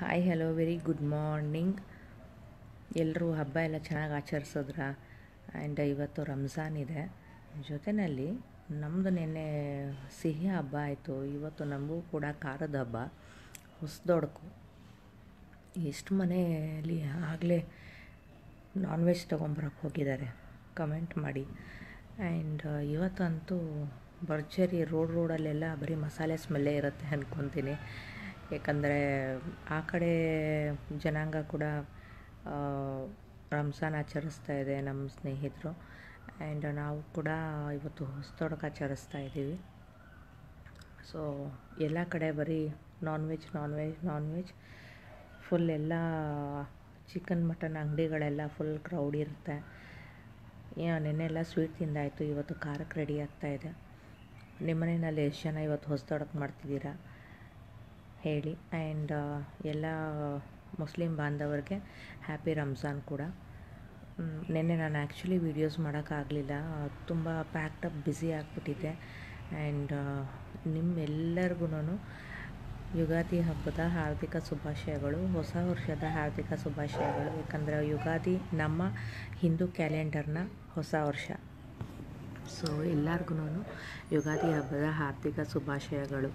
hi hello very good morning ಎಲ್ಲರೂ ಹಬ್ಬ ಎಲ್ಲ ಚೆನ್ನಾಗಿ ಆಚರಿಸಿದ್ರ ಆ್ಯಂಡ್ ಇವತ್ತು ರಂಜಾನ್ ಇದೆ ಜೊತೆಯಲ್ಲಿ ನಮ್ಮದು ನಿನ್ನೆ ಸಿಹಿ ಹಬ್ಬ ಆಯಿತು ಇವತ್ತು ನಮಗೂ ಕೂಡ ಖಾರದ ಹಬ್ಬ ಹೊಸದೊಡ್ಕು ಎಷ್ಟು ಮನೆಯಲ್ಲಿ ಆಗಲೇ ನಾನ್ ವೆಜ್ ತೊಗೊಂಬರಕ್ಕೆ ಹೋಗಿದ್ದಾರೆ ಕಮೆಂಟ್ ಮಾಡಿ ಆ್ಯಂಡ್ ಇವತ್ತಂತೂ ಭರ್ಜರಿ ರೋಡ್ ರೋಡಲ್ಲೆಲ್ಲ ಬರೀ ಮಸಾಲೆ ಸ್ಮೆಲ್ಲೇ ಇರುತ್ತೆ ಅಂದ್ಕೊತೀನಿ ಏಕೆಂದರೆ ಆ ಕಡೆ ಜನಾಂಗ ಕೂಡ ರಂಜಾನ್ ಆಚರಿಸ್ತಾ ಇದೆ ನಮ್ಮ ಸ್ನೇಹಿತರು ಆ್ಯಂಡ್ ನಾವು ಕೂಡ ಇವತ್ತು ಹೊಸದೊಡಕ ಆಚರಿಸ್ತಾ ಇದ್ದೀವಿ ಸೊ ಎಲ್ಲ ಕಡೆ ಬರೀ non veg non veg non veg full ಎಲ್ಲ ಚಿಕನ್ ಮಟನ್ ಅಂಗಡಿಗಳೆಲ್ಲ ಫುಲ್ ಕ್ರೌಡ್ ಇರುತ್ತೆ ನೆನ್ನೆ ಎಲ್ಲ ಸ್ವೀಟ್ ತಿಂದಾಯಿತು ಇವತ್ತು ಖಾರಕ್ಕೆ ರೆಡಿ ಆಗ್ತಾಯಿದೆ ನಿಮ್ಮ ಮನೆಯಲ್ಲಿ ಎಷ್ಟು ಜನ ಇವತ್ತು ಹೊಸ್ದೊಡಕ್ಕೆ ಮಾಡ್ತಿದ್ದೀರಾ ಹೇಳಿ ಆ್ಯಂಡ್ uh, ಎಲ್ಲ ಮುಸ್ಲಿಂ ಬಾಂಧವರಿಗೆ ಹ್ಯಾಪಿ ರಂಜಾನ್ ಕೂಡ ನಿನ್ನೆ ನಾನು ಆ್ಯಕ್ಚುಲಿ ವೀಡಿಯೋಸ್ ಮಾಡೋಕ್ಕಾಗಲಿಲ್ಲ ತುಂಬ ಪ್ಯಾಕ್ಡಪ್ ಬ್ಯುಸಿ ಆಗಿಬಿಟ್ಟಿದ್ದೆ ಆ್ಯಂಡ್ uh, ನಿಮ್ಮೆಲ್ಲರಿಗೂ ಯುಗಾದಿ ಹಬ್ಬದ ಹಾರ್ದಿಕ ಶುಭಾಶಯಗಳು ಹೊಸ ವರ್ಷದ ಹಾರ್ದಿಕ ಶುಭಾಶಯಗಳು ಯಾಕಂದರೆ ಯುಗಾದಿ ನಮ್ಮ ಹಿಂದೂ ಕ್ಯಾಲೆಂಡರ್ನ ಹೊಸ ವರ್ಷ ಸೊ ಎಲ್ಲರಿಗೂ ಯುಗಾದಿ ಹಬ್ಬದ ಹಾರ್ದಿಕ ಶುಭಾಶಯಗಳು